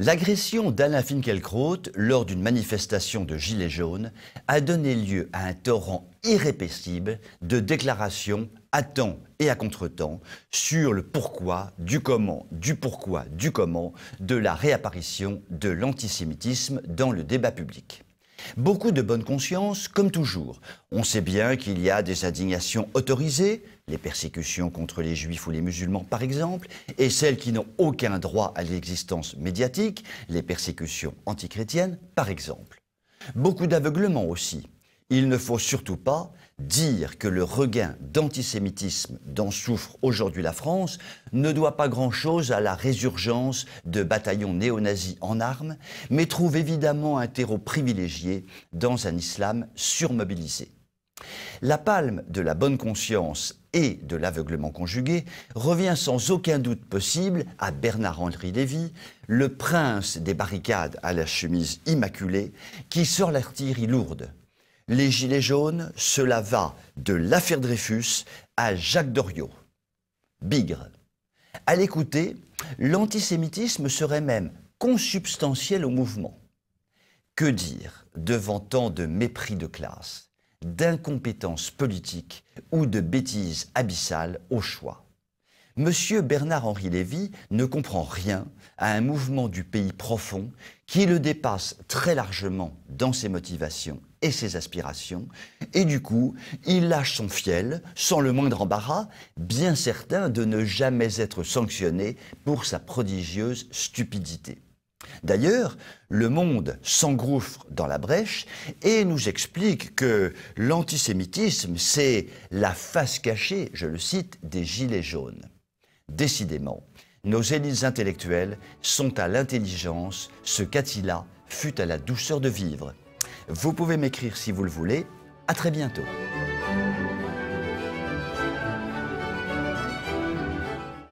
L'agression d'Alain Finkielkraut lors d'une manifestation de Gilets jaunes a donné lieu à un torrent irrépressible de déclarations à temps et à contretemps sur le pourquoi, du comment, du pourquoi, du comment de la réapparition de l'antisémitisme dans le débat public. Beaucoup de bonne conscience, comme toujours. On sait bien qu'il y a des indignations autorisées, les persécutions contre les juifs ou les musulmans par exemple, et celles qui n'ont aucun droit à l'existence médiatique, les persécutions antichrétiennes par exemple. Beaucoup d'aveuglement aussi, il ne faut surtout pas dire que le regain d'antisémitisme dont souffre aujourd'hui la France ne doit pas grand-chose à la résurgence de bataillons néo-nazis en armes, mais trouve évidemment un terreau privilégié dans un islam surmobilisé. La palme de la bonne conscience et de l'aveuglement conjugué revient sans aucun doute possible à Bernard-Henri Lévy, le prince des barricades à la chemise immaculée, qui sort l'artillerie lourde les Gilets jaunes, cela va de l'affaire Dreyfus à Jacques Doriot. Bigre. À l'écouter, l'antisémitisme serait même consubstantiel au mouvement. Que dire devant tant de mépris de classe, d'incompétence politique ou de bêtises abyssales au choix M. Bernard-Henri Lévy ne comprend rien à un mouvement du pays profond qui le dépasse très largement dans ses motivations et ses aspirations, et du coup, il lâche son fiel, sans le moindre embarras, bien certain de ne jamais être sanctionné pour sa prodigieuse stupidité. D'ailleurs, le monde s'engouffre dans la brèche et nous explique que l'antisémitisme, c'est la face cachée, je le cite, des Gilets jaunes. Décidément, nos élites intellectuelles sont à l'intelligence ce qu'Attila fut à la douceur de vivre. Vous pouvez m'écrire si vous le voulez. À très bientôt.